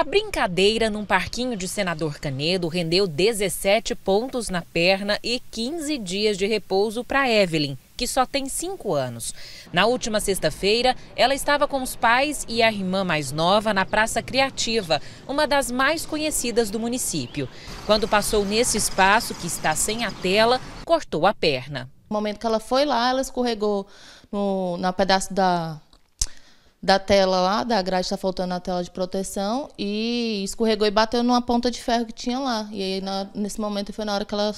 A brincadeira num parquinho de Senador Canedo rendeu 17 pontos na perna e 15 dias de repouso para Evelyn, que só tem 5 anos. Na última sexta-feira, ela estava com os pais e a irmã mais nova na Praça Criativa, uma das mais conhecidas do município. Quando passou nesse espaço, que está sem a tela, cortou a perna. No momento que ela foi lá, ela escorregou no, pedaço da, da tela lá, da grade está faltando a tela de proteção e escorregou e bateu numa ponta de ferro que tinha lá. E aí na, nesse momento foi na hora que ela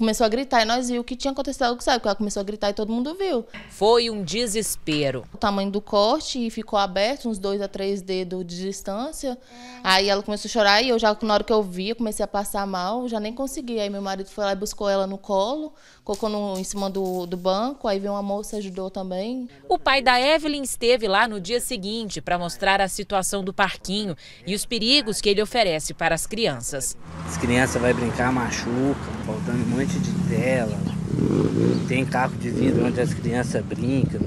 começou a gritar e nós viu que tinha acontecido algo, sabe? Ela começou a gritar e todo mundo viu. Foi um desespero. O tamanho do corte e ficou aberto, uns dois a três dedos de distância. Aí ela começou a chorar e eu já, na hora que eu vi, eu comecei a passar mal, já nem consegui. Aí meu marido foi lá e buscou ela no colo, colocou no, em cima do, do banco, aí veio uma moça ajudou também. O pai da Evelyn esteve lá no dia seguinte para mostrar a situação do parquinho e os perigos que ele oferece para as crianças. As crianças vai brincar, machuca faltando um monte de tela. Tem caco de vidro onde as crianças brincam,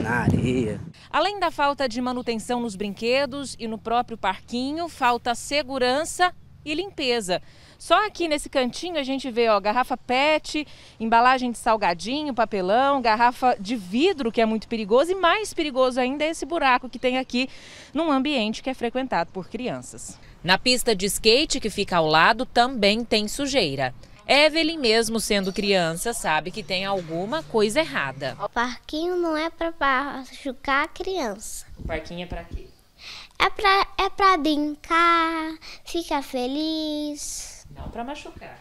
na areia. Além da falta de manutenção nos brinquedos e no próprio parquinho, falta segurança e limpeza. Só aqui nesse cantinho a gente vê ó, garrafa PET, embalagem de salgadinho, papelão, garrafa de vidro, que é muito perigoso, e mais perigoso ainda é esse buraco que tem aqui num ambiente que é frequentado por crianças. Na pista de skate que fica ao lado também tem sujeira. Evelyn, mesmo sendo criança, sabe que tem alguma coisa errada. O parquinho não é para machucar a criança. O parquinho é para quê? É para é pra brincar, ficar feliz. Não para machucar.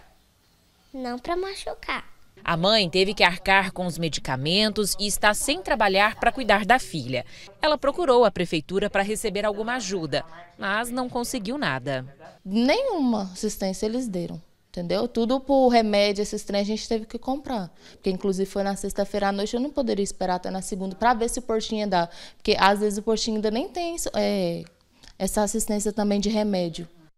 Não para machucar. A mãe teve que arcar com os medicamentos e está sem trabalhar para cuidar da filha. Ela procurou a prefeitura para receber alguma ajuda, mas não conseguiu nada. Nenhuma assistência eles deram. Entendeu? Tudo por remédio, esses trem a gente teve que comprar. Porque, inclusive, foi na sexta-feira à noite, eu não poderia esperar até na segunda para ver se o portinho ia dar. Porque, às vezes, o portinho ainda nem tem é, essa assistência também de remédio.